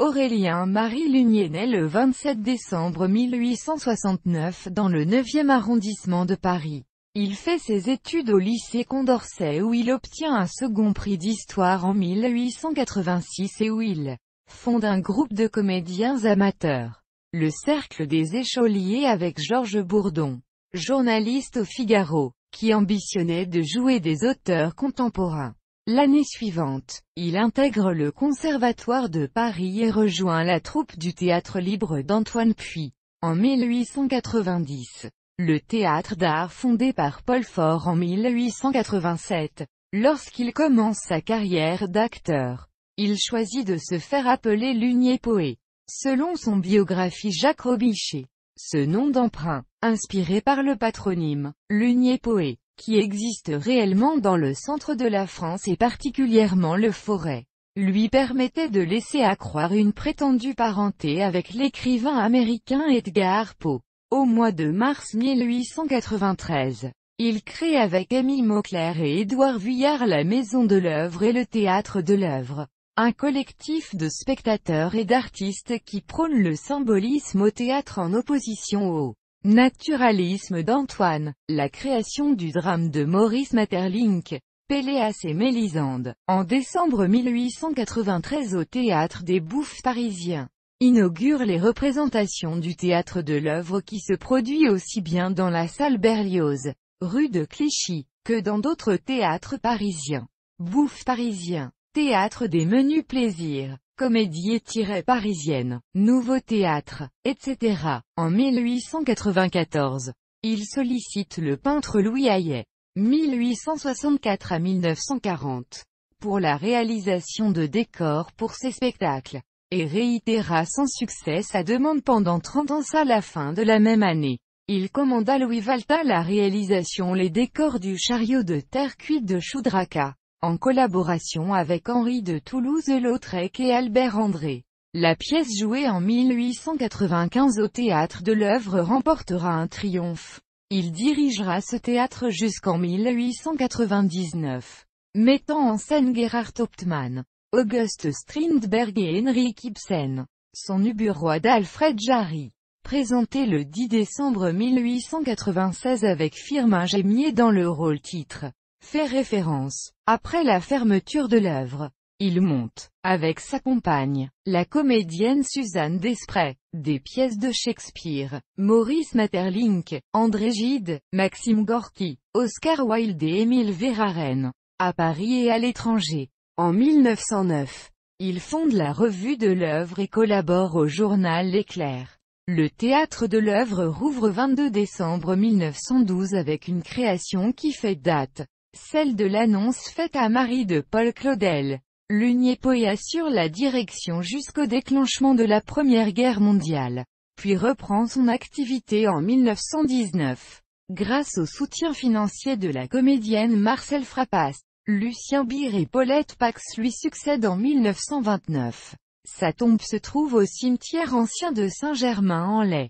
Aurélien Marie Lunier naît le 27 décembre 1869 dans le 9e arrondissement de Paris. Il fait ses études au lycée Condorcet où il obtient un second prix d'histoire en 1886 et où il fonde un groupe de comédiens amateurs. Le Cercle des Écholiers avec Georges Bourdon, journaliste au Figaro, qui ambitionnait de jouer des auteurs contemporains. L'année suivante, il intègre le Conservatoire de Paris et rejoint la troupe du Théâtre libre d'Antoine Puy. En 1890, le théâtre d'art fondé par Paul Fort en 1887, lorsqu'il commence sa carrière d'acteur, il choisit de se faire appeler Lunier Poé. Selon son biographie Jacques Robichet, ce nom d'emprunt, inspiré par le patronyme, Lunier Poé, qui existe réellement dans le centre de la France et particulièrement le Forêt, lui permettait de laisser accroire une prétendue parenté avec l'écrivain américain Edgar Poe. Au mois de mars 1893, il crée avec Émile Maucler et Édouard Vuillard la Maison de l'œuvre et le Théâtre de l'œuvre, un collectif de spectateurs et d'artistes qui prône le symbolisme au théâtre en opposition au Naturalisme d'Antoine, la création du drame de Maurice Maeterlinck, Péléas et Mélisande, en décembre 1893 au Théâtre des Bouffes parisiens, inaugure les représentations du théâtre de l'œuvre qui se produit aussi bien dans la salle Berlioz, rue de Clichy, que dans d'autres théâtres parisiens. Bouffes parisiens, théâtre des menus plaisirs, comédie-parisienne, nouveau théâtre, etc. En 1894, il sollicite le peintre Louis Hayet, 1864 à 1940, pour la réalisation de décors pour ses spectacles, et réitéra sans succès sa demande pendant 30 ans à la fin de la même année. Il commanda Louis Valta la réalisation Les décors du chariot de terre cuite de Choudraka, en collaboration avec Henri de Toulouse-Lautrec et Albert André. La pièce jouée en 1895 au théâtre de l'œuvre remportera un triomphe. Il dirigera ce théâtre jusqu'en 1899, mettant en scène Gerhard Hauptmann, Auguste Strindberg et Henrik Ibsen. Son roi d'Alfred Jarry. Présenté le 10 décembre 1896 avec Firmin Gémier dans le rôle titre fait référence. Après la fermeture de l'œuvre, il monte, avec sa compagne, la comédienne Suzanne Desprez, des pièces de Shakespeare, Maurice Maeterlinck, André Gide, Maxime Gorky, Oscar Wilde et Émile Verhaeren, à Paris et à l'étranger. En 1909, il fonde la revue de l'œuvre et collabore au journal L'Éclair. Le théâtre de l'œuvre rouvre 22 décembre 1912 avec une création qui fait date. Celle de l'annonce faite à Marie de Paul Claudel. L'unier poé assure la direction jusqu'au déclenchement de la Première Guerre mondiale, puis reprend son activité en 1919. Grâce au soutien financier de la comédienne Marcel Frappas, Lucien Bir et Paulette Pax lui succèdent en 1929. Sa tombe se trouve au cimetière ancien de Saint-Germain-en-Laye.